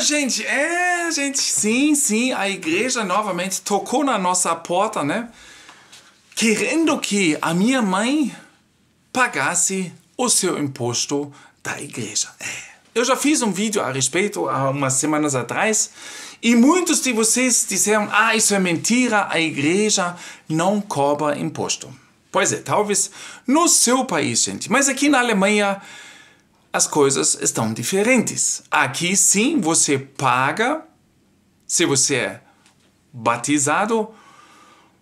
gente, é, gente, sim, sim, a igreja novamente tocou na nossa porta, né? Querendo que a minha mãe pagasse o seu imposto da igreja. É. Eu já fiz um vídeo a respeito há umas semanas atrás e muitos de vocês disseram: Ah, isso é mentira, a igreja não cobra imposto. Pois é, talvez no seu país, gente, mas aqui na Alemanha as coisas estão diferentes. Aqui sim você paga, se você é batizado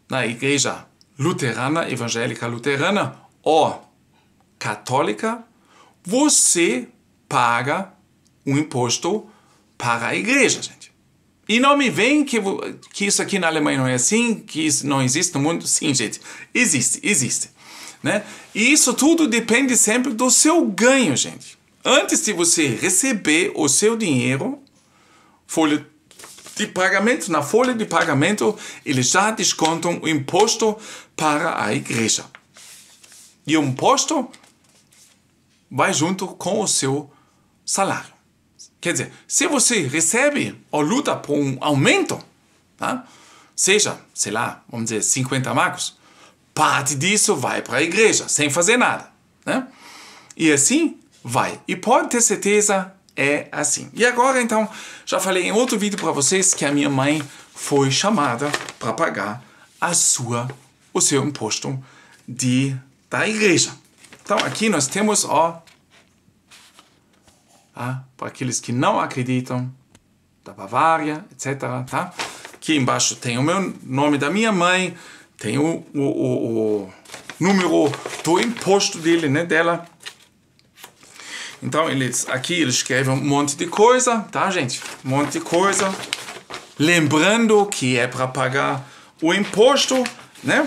na igreja luterana, evangélica luterana ou católica, você paga um imposto para a igreja, gente. E não me vem que, que isso aqui na Alemanha não é assim, que isso não existe no mundo. Sim, gente, existe, existe. Né? E isso tudo depende sempre do seu ganho, gente antes de você receber o seu dinheiro, folha de pagamento, na folha de pagamento, eles já descontam o imposto para a igreja. E o imposto vai junto com o seu salário. Quer dizer, se você recebe ou luta por um aumento, tá? seja, sei lá, vamos dizer 50 marcos, parte disso vai para a igreja, sem fazer nada. Né? E assim, vai. E pode ter certeza, é assim. E agora então, já falei em outro vídeo para vocês que a minha mãe foi chamada para pagar a sua, o seu imposto de, da igreja. Então aqui nós temos, ó, tá? para aqueles que não acreditam, da Bavária, etc. Tá? Aqui embaixo tem o meu nome da minha mãe, tem o, o, o, o número do imposto dele, né, dela, então, eles aqui eles escrevem um monte de coisa, tá, gente? Um monte de coisa. Lembrando que é para pagar o imposto, né?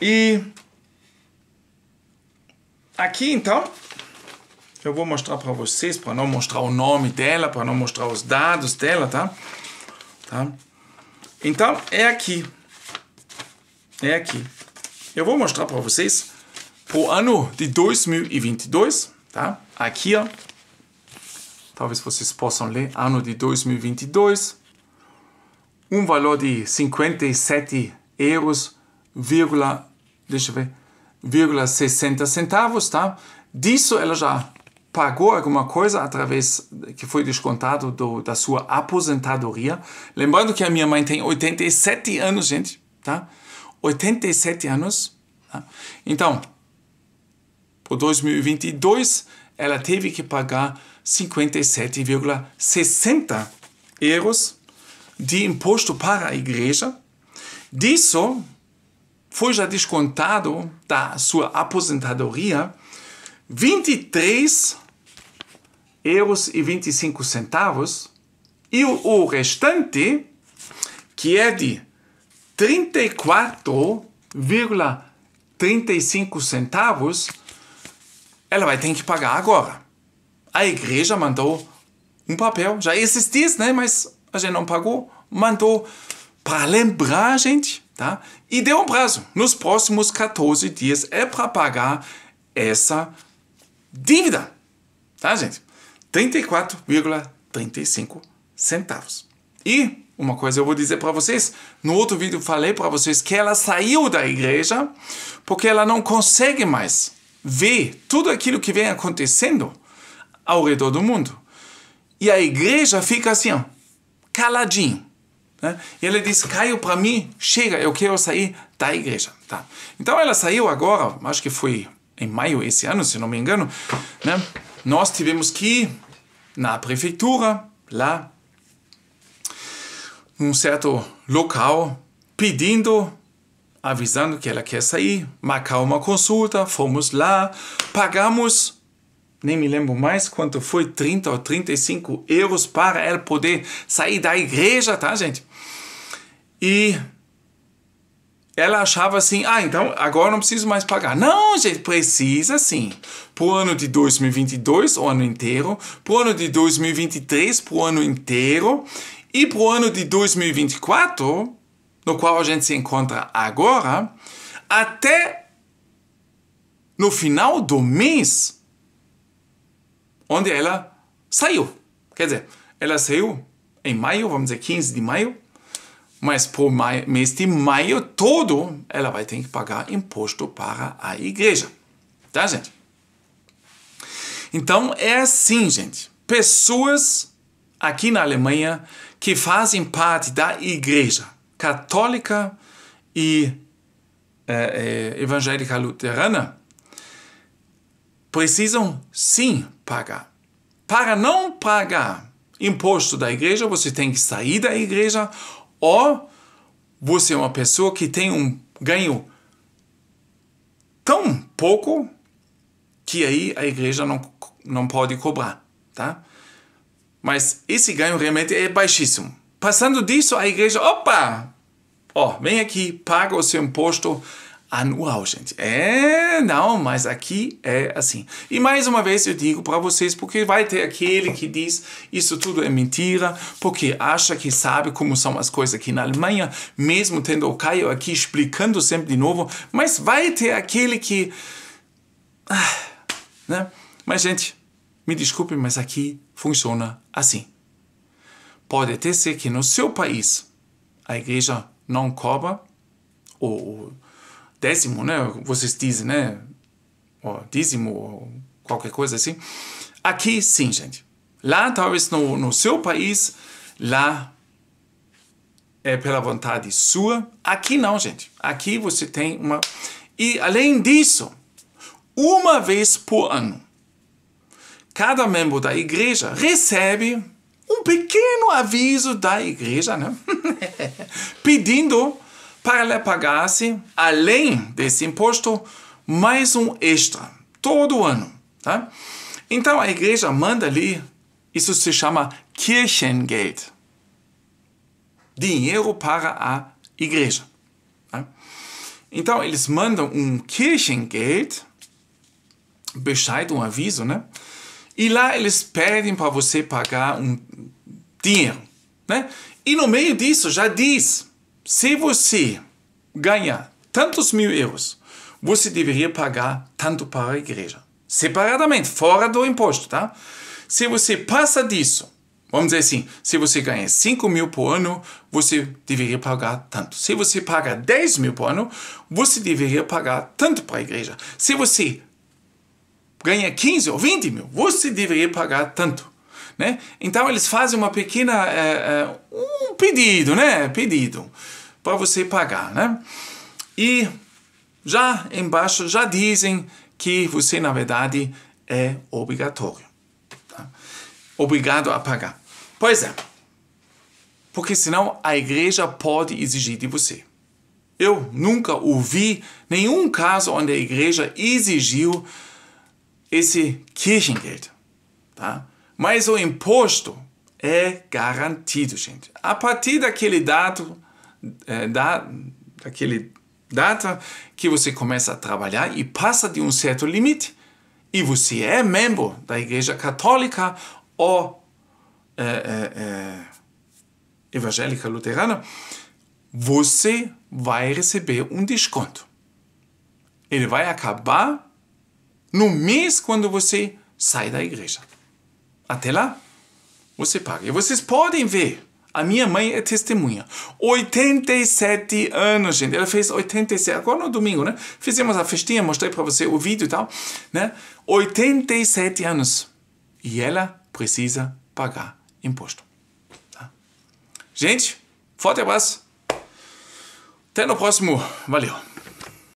E aqui, então, eu vou mostrar para vocês, para não mostrar o nome dela, para não mostrar os dados dela, tá? tá? Então, é aqui. É aqui. Eu vou mostrar para vocês para o ano de 2022, tá? aqui, ó. Talvez vocês possam ler, ano de 2022, um valor de 57 euros, vírgula, deixa eu ver, vírgula 60 centavos, tá? Disso ela já pagou alguma coisa através que foi descontado do, da sua aposentadoria. Lembrando que a minha mãe tem 87 anos, gente, tá? 87 anos. Tá? Então, por 2022 ela teve que pagar 57,60 euros de imposto para a igreja. Disso foi já descontado da sua aposentadoria 23 euros e 25 centavos e o restante que é de 34,35 centavos ela vai ter que pagar agora. A igreja mandou um papel, já existia, né? Mas a gente não pagou, mandou para lembrar a gente, tá? E deu um prazo. Nos próximos 14 dias é para pagar essa dívida, tá, gente? 34,35 centavos. E uma coisa eu vou dizer para vocês, no outro vídeo falei para vocês que ela saiu da igreja porque ela não consegue mais vê tudo aquilo que vem acontecendo ao redor do mundo. E a igreja fica assim, ó, caladinho. Né? E ela diz: Caio, para mim, chega, eu quero sair da igreja. Tá. Então ela saiu agora, acho que foi em maio esse ano, se não me engano. Né? Nós tivemos que ir na prefeitura, lá, num certo local, pedindo avisando que ela quer sair, marcar uma consulta, fomos lá, pagamos, nem me lembro mais quanto foi, 30 ou 35 euros para ela poder sair da igreja, tá, gente? E ela achava assim, ah, então agora não preciso mais pagar. Não, gente, precisa sim. o ano de 2022, o ano inteiro, o ano de 2023, o ano inteiro, e o ano de 2024, no qual a gente se encontra agora, até no final do mês, onde ela saiu. Quer dizer, ela saiu em maio, vamos dizer 15 de maio, mas por maio, mês de maio todo ela vai ter que pagar imposto para a igreja. Tá, gente? Então é assim, gente. Pessoas aqui na Alemanha que fazem parte da igreja católica e é, é, evangélica luterana precisam sim pagar. Para não pagar imposto da igreja, você tem que sair da igreja ou você é uma pessoa que tem um ganho tão pouco que aí a igreja não, não pode cobrar, tá? Mas esse ganho realmente é baixíssimo. Passando disso, a igreja, opa, Ó, oh, vem aqui, paga o seu imposto anual, gente. É, não, mas aqui é assim. E mais uma vez eu digo para vocês, porque vai ter aquele que diz isso tudo é mentira, porque acha que sabe como são as coisas aqui na Alemanha, mesmo tendo o Caio aqui explicando sempre de novo, mas vai ter aquele que. Ah, né? Mas, gente, me desculpe, mas aqui funciona assim. Pode até ser que no seu país a igreja não cobra, ou, décimo, né? Vocês dizem, né? Ou dízimo, ou qualquer coisa assim. Aqui sim, gente. Lá, talvez no, no seu país, lá é pela vontade sua. Aqui não, gente. Aqui você tem uma. E além disso, uma vez por ano, cada membro da igreja recebe um pequeno aviso da igreja, né? pedindo para ele pagasse, além desse imposto, mais um extra, todo ano. Tá? Então a igreja manda ali, isso se chama Kirchengeld dinheiro para a igreja. Tá? Então eles mandam um Kirchengeld, Bescheid, um aviso, né? E lá eles pedem para você pagar um dinheiro, né? E no meio disso já diz, se você ganhar tantos mil euros, você deveria pagar tanto para a igreja, separadamente, fora do imposto, tá? Se você passa disso, vamos dizer assim, se você ganha 5 mil por ano, você deveria pagar tanto. Se você paga 10 mil por ano, você deveria pagar tanto para a igreja. Se você ganha 15 ou 20 mil, você deveria pagar tanto. Né? Então eles fazem uma pequena é, é, um pedido, né? Pedido para você pagar, né? E já embaixo já dizem que você na verdade é obrigatório, tá? obrigado a pagar. Pois é, porque senão a igreja pode exigir de você. Eu nunca ouvi nenhum caso onde a igreja exigiu esse Kirchengeld, tá? Mas o imposto é garantido, gente. A partir daquele dado, é, da, daquele data que você começa a trabalhar e passa de um certo limite e você é membro da Igreja Católica ou é, é, é evangélica luterana, você vai receber um desconto. Ele vai acabar no mês quando você sai da igreja. Até lá, você paga. E vocês podem ver, a minha mãe é testemunha. 87 anos, gente. Ela fez 87, agora no domingo, né? Fizemos a festinha, mostrei para você o vídeo e tal, né? 87 anos. E ela precisa pagar imposto. Tá? Gente, forte abraço. Até no próximo. Valeu.